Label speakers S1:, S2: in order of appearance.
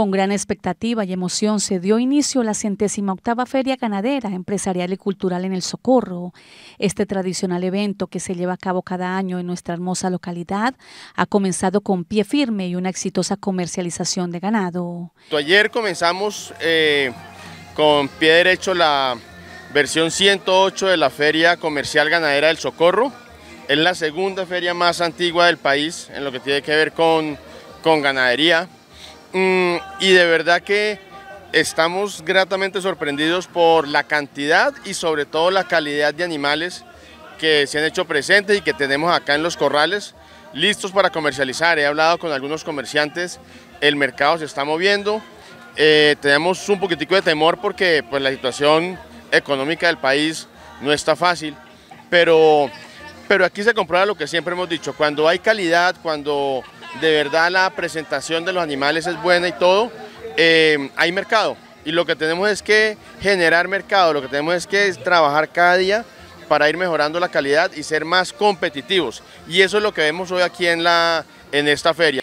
S1: Con gran expectativa y emoción se dio inicio a la centésima octava Feria Ganadera Empresarial y Cultural en el Socorro. Este tradicional evento que se lleva a cabo cada año en nuestra hermosa localidad ha comenzado con pie firme y una exitosa comercialización de ganado.
S2: Ayer comenzamos eh, con pie derecho la versión 108 de la Feria Comercial Ganadera del Socorro. Es la segunda feria más antigua del país en lo que tiene que ver con, con ganadería. Mm, y de verdad que estamos gratamente sorprendidos por la cantidad y sobre todo la calidad de animales que se han hecho presentes y que tenemos acá en los corrales, listos para comercializar. He hablado con algunos comerciantes, el mercado se está moviendo, eh, tenemos un poquitico de temor porque pues, la situación económica del país no está fácil, pero, pero aquí se comprueba lo que siempre hemos dicho, cuando hay calidad, cuando de verdad la presentación de los animales es buena y todo, eh, hay mercado. Y lo que tenemos es que generar mercado, lo que tenemos es que trabajar cada día para ir mejorando la calidad y ser más competitivos. Y eso es lo que vemos hoy aquí en, la, en esta feria.